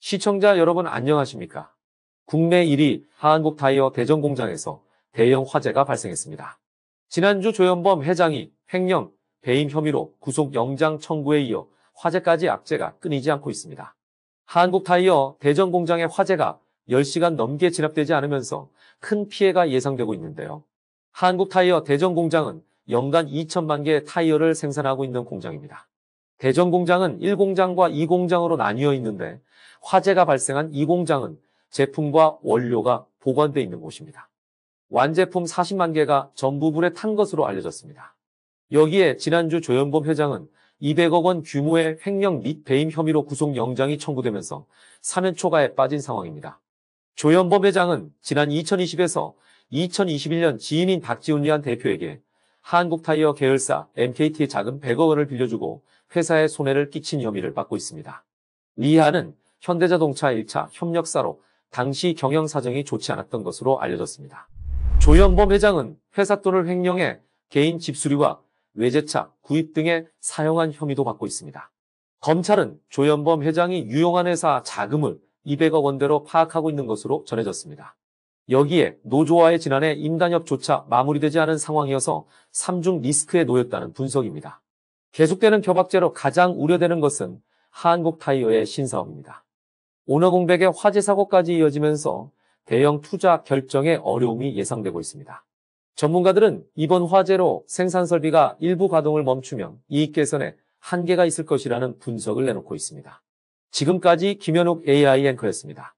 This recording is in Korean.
시청자 여러분 안녕하십니까? 국내 1위 한국 타이어 대전 공장에서 대형 화재가 발생했습니다. 지난주 조현범 회장이 횡령, 배임 혐의로 구속영장 청구에 이어 화재까지 악재가 끊이지 않고 있습니다. 한국 타이어 대전 공장의 화재가 10시간 넘게 진압되지 않으면서 큰 피해가 예상되고 있는데요. 한국 타이어 대전 공장은 연간 2천만 개의 타이어를 생산하고 있는 공장입니다. 대전 공장은 1공장과 2공장으로 나뉘어 있는데 화재가 발생한 2공장은 제품과 원료가 보관돼 있는 곳입니다. 완제품 40만 개가 전부 불에 탄 것으로 알려졌습니다. 여기에 지난주 조현범 회장은 200억 원 규모의 횡령 및 배임 혐의로 구속영장이 청구되면서 사면 초과에 빠진 상황입니다. 조현범 회장은 지난 2020에서 2021년 지인인 박지훈리안 대표에게 한국타이어 계열사 MKT 자금 100억 원을 빌려주고 회사에 손해를 끼친 혐의를 받고 있습니다. 리하는 현대자동차 1차 협력사로 당시 경영 사정이 좋지 않았던 것으로 알려졌습니다. 조현범 회장은 회사 돈을 횡령해 개인 집수리와 외제차 구입 등에 사용한 혐의도 받고 있습니다. 검찰은 조현범 회장이 유용한 회사 자금을 200억 원대로 파악하고 있는 것으로 전해졌습니다. 여기에 노조와의 지난해 임단협조차 마무리되지 않은 상황이어서 3중 리스크에 놓였다는 분석입니다. 계속되는 협박제로 가장 우려되는 것은 한국 타이어의 신사업입니다. 오너 공백의 화재 사고까지 이어지면서 대형 투자 결정에 어려움이 예상되고 있습니다. 전문가들은 이번 화재로 생산 설비가 일부 가동을 멈추면 이익 개선에 한계가 있을 것이라는 분석을 내놓고 있습니다. 지금까지 김현욱 AI 앵커였습니다.